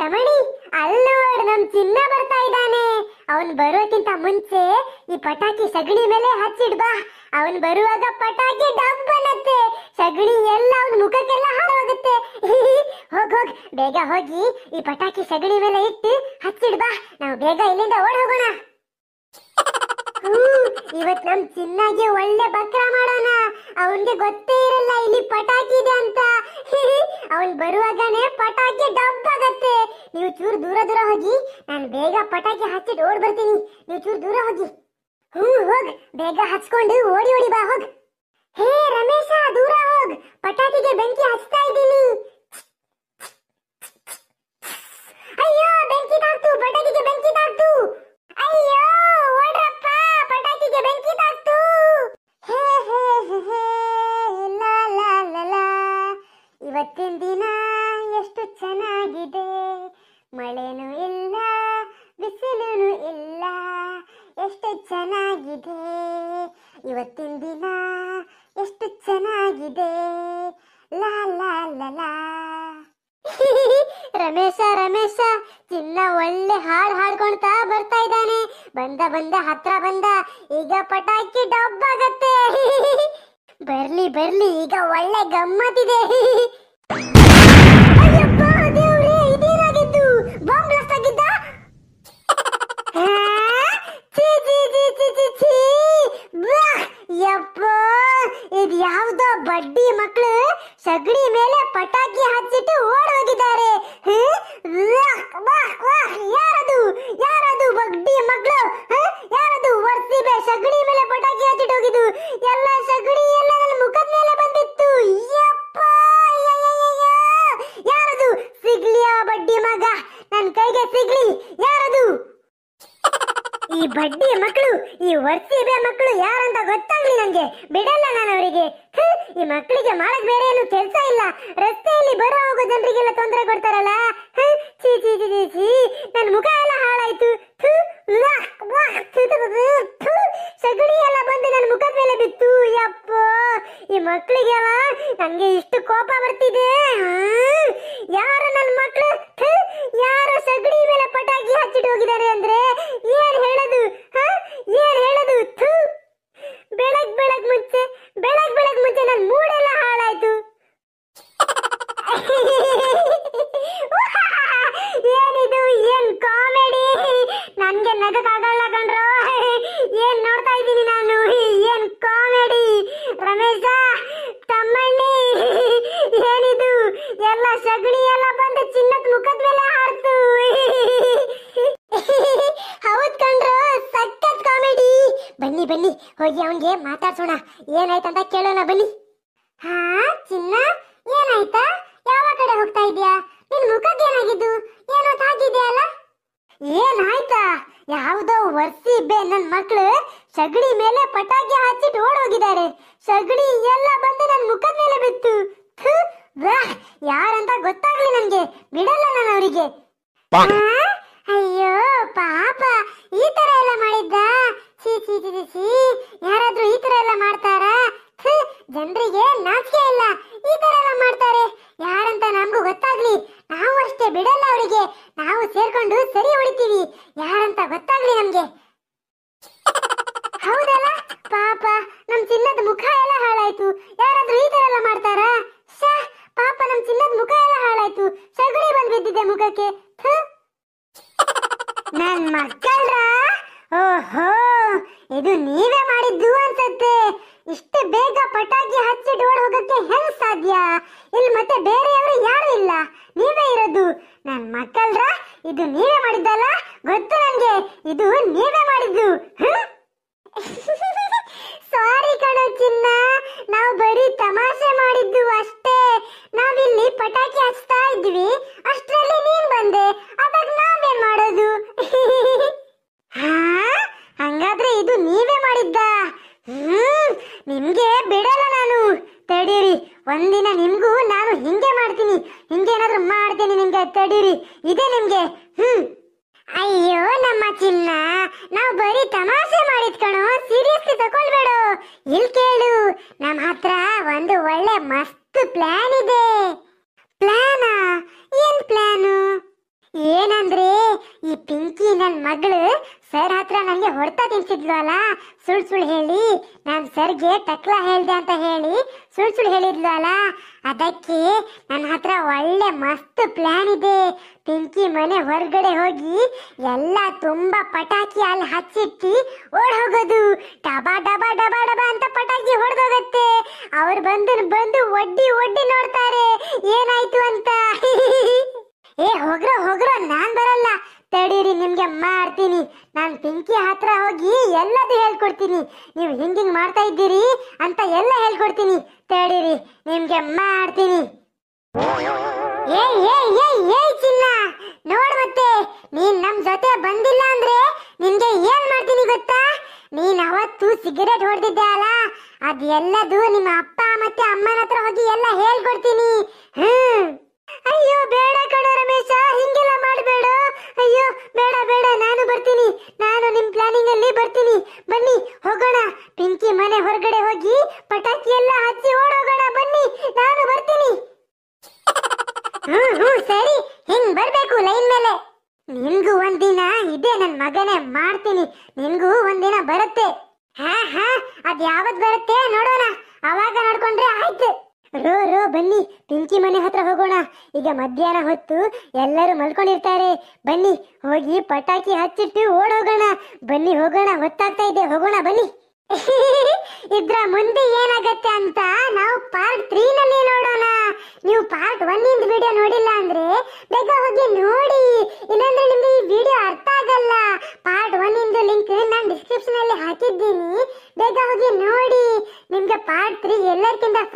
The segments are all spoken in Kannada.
ತಮಣಿ ಅಲ್ಲೋ ನಮ್ ಚಿನ್ನ ಬರ್ತಾ ಇದ್ದಾನೆ ಅವನ್ ಬರೋಕ್ಕಿಂತ ಮುಂಚೆ ಈ ಪಟಾಕಿ ಸಗಣಿ ಮೇಲೆ ಹಚ್ಚಿಡ್ಬಾ ಅವನ್ ಬರುವಾಗ ಪಟಾಕಿ ಡಬ್ ಸಗಣಿ ಎಲ್ಲ ಅವನ ಮುಖಕ್ಕೆಲ್ಲ ಹಾಳಾಗುತ್ತೆ ಹೋಗ್ ಹೋಗ್ ಬೇಗ ಹೋಗಿ ಈ ಪಟಾಕಿ ಸಗಣಿ ಮೇಲೆ ಇಟ್ಟು ಹಚ್ಚಿಡ್ಬಾ ನಾವು ಬೇಗ ಇಲ್ಲಿಂದ ಓಡ್ ಹೋಗೋಣ ಇವತ್ ನಮ್ ಚಿನ್ನಾಗೆ ಒಳ್ಳೆ ಬಕ್ರ ಮಾಡೋಣ ಅವನ್ಗೆ ಗೊತ್ತೇ ಇರಲ್ಲ ಇಲ್ಲಿ ಪಟಾಕಿ ಇದೆ ಅಂತ ಅವನ್ ಬರುವಾಗನೇ ಪಟಾಕಿ ಡಬ್ ಆಗತ್ತೆ ನೀವು ಚೂರು ದೂರ ದೂರ ಹೋಗಿ ನಾನು ಬೇಗ ಪಟಾಕಿ ಹಚ್ಚಿಟ್ಟು ಓಡ್ ಬರ್ತೀನಿ ನೀವು ಚೂರು ದೂರ ಹೋಗಿ ಹ್ಞೂ ಹೋಗ್ ಬೇಗ ಹಚ್ಕೊಂಡು ಓಡಿ ಓಡಿ ಬಾ ಹೋಗ್ ಹೇ ರಮೇಶ ದೂರ ಹೋಗ್ ಪಟಾಕಿಗೆ ಬೆಂಕಿ ಹಚ್ತಾ ಇದ್ದೀನಿ ಮಳೆನು ಇಲ್ಲ ಬಿಸಿಲೂ ಇಲ್ಲ ಎಷ್ಟು ಚೆನ್ನಾಗಿದೆ ಇವತ್ತಿನ ದಿನ ಎಷ್ಟು ಚೆನ್ನಾಗಿದೆ ಲಾ ಲಾ ಲಾ ರಮೇಶ ರಮೇಶ ಚಿನ್ನ ಒಳ್ಳೆ ಹಾಡು ಹಾಡ್ಕೊಳ್ತಾ ಬರ್ತಾ ಇದ್ದಾನೆ ಬಂದ ಬಂದ ಹತ್ರ ಬಂದ ಈಗ ಪಟಾಕಿ ಡಬ್ಬಾಗತ್ತೆ ಬರ್ಲಿ ಬರ್ಲಿ ಈಗ ಒಳ್ಳೆ ಗಮ್ಮತ್ತಿದೆ ಈ ಬಡ್ಡಿ ಮಕ್ಕಳು ಈ ವರ್ಸಿಬೆ ಮಕ್ಕಳು ಯಾರಂತ ಗೊತ್ತಾಗ್ಲಿ ನಂಗೆ ಬಿಡಲ್ಲ ನಾನು ಅವರಿಗೆ ಈ ಮಕ್ಕಳಿಗೆ ಮಾಡಕ್ ಬೇರೆ ಏನು ಕೆಲಸ ಇಲ್ಲ ರಸ್ತೆಯಲ್ಲಿ ಬರೋ ಹೋಗೋ ಜನರಿಗೆಲ್ಲ ತೊಂದರೆ ಕೊಡ್ತಾರಲ್ಲ ಚೀ ಚೀ ಚೀ ಚೀ ನನ್ನ ಮುಖ ಎಲ್ಲ ಹಾಳಾಯ್ತು ಸಗಣಿ ಎಲ್ಲ ಬಂದು ನನ್ನ ಮುಖದ ಮೇಲೆ ಬಿತ್ತು ಯಪ್ಪ ಈ ಮಕ್ಕಳಿಗೆಲ್ಲ ನನಗೆ ಇಷ್ಟು ಕೋಪ ಬರ್ತಿದೆ ಯಾರು ನನ್ನ ಮಕ್ಕಳು ಯಾರು ಸಗಣಿ ಮೇಲೆ ಪಟಾಕಿ ಹಚ್ಚಿಟ್ಟು ಹೋಗಿದ್ದಾರೆ ಅಂದ್ರೆ ಆಗಲ್ಲ ಕಣ್ರು ಏನ್ ನೋಡ್ತಾ ಇದ್ದೀನಿ ನಾನು ಏನ್ ಕಾಮಿಡಿ ರಮೇಶ ತಮ್ಮಣ್ಣಿ ಏನಿದು ಎಲ್ಲ ಸಗಣಿ ಎಲ್ಲ ಬಂದು ಚಿನ್ನದ ಮುಖದ ಮೇಲೆ ಹಾರ್ತು ಹೌದ್ ಕಣ್ರು ಸಖತ್ ಕಾಮಿಡಿ ಬನ್ನಿ ಬನ್ನಿ ಹೋಗಿ ಅವನ್ಗೆ ಮಾತಾಡ್ಸೋಣ ಏನಾಯ್ತಂತ ಕೇಳೋಣ ಬನ್ನಿ ಹಾ ಚಿನ್ನ ಏನಾಯ್ತಾ ಯಾವ ಕಡೆ ಹೋಗ್ತಾ ಇದೀಯಾ ನಿನ್ ಮುಖಕ್ಕೆ ಏನಾಗಿದ್ದು ಏನೋ ತಾಗಿದೆಯಲ್ಲ ಏನಾಯ್ತಾ ಯಾವುದೋ ವರ್ಸಿ ಬೇ ನನ್ ಮಕ್ಳು ಸಗಣಿ ಮೇಲೆ ಪಟಾಕಿ ಹಚ್ಚಿಟ್ಟು ಹೋಗಿದ್ದಾರೆ ಸಗಣಿ ಎಲ್ಲ ಬಂದು ನನ್ನ ಮುಖದ ಮೇಲೆ ಬಿತ್ತು ಯಾರಂತ ಗೊತ್ತಾಗ್ಲಿ ನನ್ಗೆ ಬಿಡಲ್ಲ ನಾನು ಅವರಿಗೆ ಅಯ್ಯೋ ಪಾಪ ಈ ತರ ಎಲ್ಲ ಮಾಡಿದ್ದ ಸಿ ಯಾರಾದ್ರೂ ಈ ತರ ಎಲ್ಲ ಮಾಡ್ತಾರಾ ಜನರಿಗೆ ನಾಚಿಕೆ ಇಲ್ಲ ಈ ತರ ಎಲ್ಲ ಮಾಡ್ತಾರೆ ಯಾರಂತ ನಮಗೂ ಗೊತ್ತಾಗ್ಲಿ ನಾವು ಅಷ್ಟೇ ಬಿಡಲ್ಲ ಅವರಿಗೆ ನಾವು ಸೇರ್ಕೊಂಡು ಸರಿ ಹೊಡಿತೀವಿ ಯಾರಂತ ಗೊತ್ತಾಗ್ಲಿ ನಮ್ಗೆ ಹೌದಲ್ಲ ಪಾಪ ನಮ್ ಚಿನ್ನದ ಮುಖ ಎಲ್ಲ ಹಾಳಾಯ್ತು ಯಾರಾದ್ರೂ ಈ ತರ ಎಲ್ಲ ಮಾಡ್ತಾರಾ ಸ ಪಾಪ ನಮ್ ಚಿನ್ನದ ಮುಖ ಎಲ್ಲ ಹಾಳಾಯ್ತು ಸಗಣಿ ಬಂದ್ ಬಿದ್ದಿದೆ ಮುಖಕ್ಕೆ ನನ್ ಮಕ್ಕಳ್ರ ಓಹೋ ಇದು ನೀವೇ ಮಾಡಿದ್ದು ಅನ್ಸತ್ತೆ ಇಷ್ಟು ಬೇಗ ಪಟಾಕಿ ಹಚ್ಚಿ ಡೋಡ್ ಹೋಗಕ್ಕೆ ಹೆಂಗ್ ಸಾಧ್ಯ ಇಲ್ಲಿ ಮತ್ತೆ ಬೇರೆಯವರು ಯಾರು ಇಲ್ಲ ನೀವೇ ಇರೋದು ನನ್ ಮಕ್ಕಳ್ರ ಇದು ನೀವೇ ಮಾಡಿದ್ದಲ್ಲ ಗೊತ್ತು ನನಗೆ ಇದು ನೀವೇ ಮಾಡಿದ್ದು ಸಾರಿ ಕಣೋ ಚಿನ್ನ ನಾವು ಬರೀ ತಮಾಷೆ ಮಾಡಿದ್ದು ಅಷ್ಟೇ ನಾವಿಲ್ಲಿ ಪಟಾಕಿ ಹಚ್ತಾ ಇದ್ವಿ ಅಷ್ಟರಲ್ಲಿ ನೀನ್ ಬಂದೆ ಅದಕ್ಕೆ ನಾವ್ ಚಿನ್ನ ನಾವು ಬರೀ ತಮಾಷೆ ಮಾಡಿದ್ ಕಣೋ ಸೀರಿಯಸ್ಲಿ ತಗೊಳ್ಬೇಡ ಇಲ್ ಕೇಳು ನಮ್ಮ ಹತ್ರ ಒಂದು ಒಳ್ಳೆ ಮಸ್ತ್ ಪ್ಲಾನ್ ಇದೆ ಪ್ಲಾನಾ ಏನ್ ಪ್ಲಾನು ಏನಂದ್ರೆ ಈ ಪಿಂಕಿ ನನ್ನ ಮಗಳು ಸರ್ ಹತ್ರ ನನಗೆ ಹೊಡೆತ ತಿನ್ಸಿದ್ಲು ಅಲ್ಲ ಸುಳ್ಳು ಸುಳ್ಳು ಹೇಳಿ ನಾನು ಸರ್ಗೆ ಟಕ್ಲ ಹೇಳ್ದೆ ಅಂತ ಹೇಳಿ ಸುಳ್ಳು ಸುಳ್ಳು ಹೇಳಿದ್ಲು ಅಲ್ಲ ಅದಕ್ಕೆ ನನ್ನ ಹತ್ರ ಒಳ್ಳೆ ಮಸ್ತ್ ಪ್ಲ್ಯಾನ್ ಇದೆ ತಿಂಕಿ ಮನೆ ಹೊರಗಡೆ ಹೋಗಿ ಎಲ್ಲ ತುಂಬ ಪಟಾಕಿ ಅಲ್ಲಿ ಹಚ್ಚಿಟ್ಟಿ ಓಡ್ ಹೋಗೋದು ಡಬಾ ಡಬಾ ಡಬಾ ಡಬಾ ಅಂತ ಪಟಾಕಿ ಹೊಡೆದೋಗತ್ತೆ ಅವ್ರು ಬಂದು ಬಂದು ಒಡ್ಡಿ ಒಡ್ಡಿ ನೋಡ್ತಾರೆ ಏನಾಯ್ತು ಅಂತ ಏ ಹೋಗ್ರ ಹೋಗ್ರ ನಾನ್ ಬರಲ್ಲ ಬಿಡಿ ನಿಮ್ಗೆ ಮಾಡ್ತೀನಿ ನಾನು ಪಿಂಕಿ ಹತ್ರ ಹೋಗಿ ಎಲ್ಲದು ಹೇಳ್ಕೊಡ್ತೀನಿ ನೀವು ಹಿಂಗೆ ಮಾಡ್ತಾ ಇದ್ದೀರಿ ಅಂತ ಎಲ್ಲ ಹೇಳ್ಕೊಡ್ತೀನಿ ತಡೀರಿ ನಿಮ್ಗೆ ಮಾಡ್ತೀನಿ ಏ ಏ ಏ ಏ ಚಿನ್ನ ನೋಡ್ ಮತ್ತೆ ನೀನ್ ನಮ್ ಜೊತೆ ಬಂದಿಲ್ಲ ಅಂದ್ರೆ ನಿನ್ಗೆ ಏನ್ ಮಾಡ್ತೀನಿ ಗೊತ್ತಾ ನೀನ್ ಅವತ್ತು ಸಿಗರೇಟ್ ಹೊಡೆದಿದ್ದೆ ಅಲ್ಲ ಅದೆಲ್ಲದು ನಿಮ್ಮ ಅಪ್ಪ ಮತ್ತೆ ಅಮ್ಮನ ಹತ್ರ ಹೋಗಿ ಎಲ್ಲ ಹೇಳ್ಕೊಡ್ತೀನಿ ಹ್ಮ್ ಅಯ್ಯೋ ಬೇಡ ಕಣೋ ರಮೇಶ ಹಿಂಗೆಲ್ಲ ಮಾಡಬೇಡ ಅಯ್ಯೋ ಬೇಡ ಬೇಡ ನಾನು ಬರ್ತೀನಿ ನಾನು ನಿಮ್ ಪ್ಲಾನಿಂಗ್ ಅಲ್ಲಿ ಬರ್ತೀನಿ ಬನ್ನಿ ಹೋಗೋಣ ಪಿಂಕಿ ಮನೆ ಹೊರಗಡೆ ಹೋಗಿ ಪಟಾಕಿ ಎಲ್ಲ ಹಚ್ಚಿ ಓಡೋಗೋಣ ಬನ್ನಿ ನಾನು ಬರ್ತೀನಿ ಹ್ಮ್ ಹ್ಮ್ ಸರಿ ಹಿಂಗ್ ಬರ್ಬೇಕು ಲೈನ್ ಮೇಲೆ ನಿನ್ಗೂ ಒಂದಿನ ಇದೆ ನನ್ ಮಗನೇ ಮಾಡ್ತೀನಿ ನಿನ್ಗೂ ಒಂದಿನ ಬರುತ್ತೆ ಹಾ ಹಾ ಅದ್ ಯಾವತ್ ಬರುತ್ತೆ ನೋಡೋಣ ಅವಾಗ ನೋಡ್ಕೊಂಡ್ರೆ ಆಯ್ತು ರೋ ರೋ ಬನ್ನಿ ಪಿಂಕಿ ಮನೆ ಹತ್ರ ಹೋಗೋಣ ಈಗ ಮಧ್ಯಾಹ್ನ ಹೊತ್ತು ಎಲ್ಲರೂ ಮಲ್ಕೊಂಡಿರ್ತಾರೆ ಬನ್ನಿ ಹೋಗಿ ಪಟಾಕಿ ಹಚ್ಚಿಟ್ಟು ಓಡೋಗೋಣ ಹೋಗೋಣ ಬನ್ನಿ ಹೋಗೋಣ ಹೊತ್ತಾಗ್ತಾ ಇದೆ ಹೋಗೋಣ ಬನ್ನಿ ಇದ್ರ ಮುಂದೆ ಏನಾಗತ್ತೆ ಅಂತ ನಾವು ಪಾರ್ಟ್ ತ್ರೀ ನಲ್ಲಿ ನೋಡೋಣ ನೀವು ಪಾರ್ಟ್ ಒನ್ ಇಂದ ವಿಡಿಯೋ ನೋಡಿಲ್ಲ ಅಂದ್ರೆ ಬೇಗ ಹೋಗಿ ನೋಡಿ ಇಲ್ಲಾಂದ್ರೆ ನಿಮ್ಗೆ ಈ ವಿಡಿಯೋ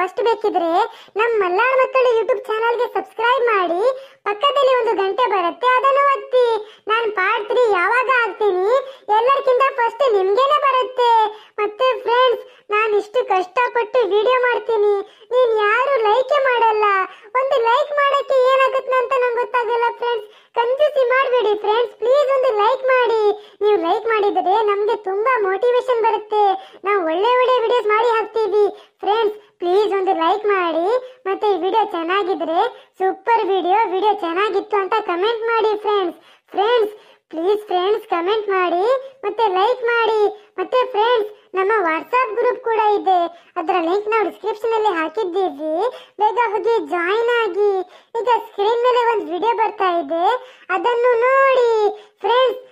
ಫಸ್ಟ್ ಬೇಕಿದ್ರೆ ನಮ್ಮ ಮಲ್ನಾಡ್ ಮಕ್ಕಳು ಯೂಟ್ಯೂಬ್ ಚಾನಲ್ಗೆ ಸಬ್ಸ್ಕ್ರೈಬ್ ಮಾಡಿ ಪಕ್ಕದಲ್ಲಿ ಒಂದು ಗಂಟೆ ಬರುತ್ತೆ ಅದನ್ನು ಒತ್ತಿ ನಾನು ಪಾರ್ಟ್ ತ್ರೀ ಯಾವಾಗ ಆಗ್ತೀನಿ ಎಲ್ಲರಿಗಿಂತ ಫಸ್ಟ್ ನಿಮ್ಗೇನೆ ಬರುತ್ತೆ ಮತ್ತೆ ಫ್ರೆಂಡ್ಸ್ ನಾನು ಇಷ್ಟು ಕಷ್ಟಪಟ್ಟು ವಿಡಿಯೋ ಮಾಡ್ತೀನಿ ನೀನು ಯಾರು ಲೈಕೆ ಮಾಡಲ್ಲ ಒಂದು ಲೈಕ್ ಮಾಡಕ್ಕೆ ಏನಾಗುತ್ತೆ ಅಂತ ನಂಗೆ ಗೊತ್ತಾಗಲ್ಲ ಫ್ರೆಂಡ್ಸ್ ಕಂಜೂಸಿ ಮಾಡಬೇಡಿ ಫ್ರೆಂಡ್ಸ್ ಪ್ಲೀಸ್ ಒಂದು ಲೈಕ್ ಮಾಡಿ ನೀವು ಲೈಕ್ ಮಾಡಿದರೆ ನಮಗೆ ತುಂಬಾ ಮೋಟಿವೇಶನ್ ಬರುತ್ತೆ ನಾವು ಒಳ್ಳೆ ಒಳ್ಳೆ ವಿಡಿಯೋಸ್ ಮಾಡಿ ಹಾಕ್ತೀವಿ ಫ್ರೆಂಡ್ಸ್ ಪ್ಲೀಸ್ ಒಂದು ಲೈಕ್ ಮಾಡಿ ಮತ್ತೆ ಈ ವಿಡಿಯೋ ಚೆನ್ನಾಗಿದ್ರೆ ಸೂಪರ್ ವಿಡಿಯೋ ವಿಡಿಯೋ ಚೆನ್ನಾಗಿತ್ತು ಅಂತ ಕಮೆಂಟ್ ಮಾಡಿ friends friends please friends comment ಮಾಡಿ ಮತ್ತೆ ಲೈಕ್ ಮಾಡಿ ಮತ್ತೆ ಫ್ರೆಂಡ್ಸ್ ನಮ್ಮ ವಾಟ್ಸಾಪ್ ಗ್ರೂಪ್ ಕೂಡ ಇದೆ ಅದರ ಲಿಂಕ್ ನಾವು ಡಿಸ್ಕ್ರಿಪ್ಷನ್ ಅಲ್ಲಿ ಹಾಕಿದ್ದೀವಿ ಬೇಗ ಹೋಗಿ ಜಾಯಿನ್ ಆಗಿ ಈಗ ಸ್ಕ್ರೀನ್ ಮೇಲೆ ಒಂದು ವಿಡಿಯೋ ಬರ್ತಾ ಇದೆ ಅದನ್ನು ನೋಡಿ ಫ್ರೆಂಡ್ಸ್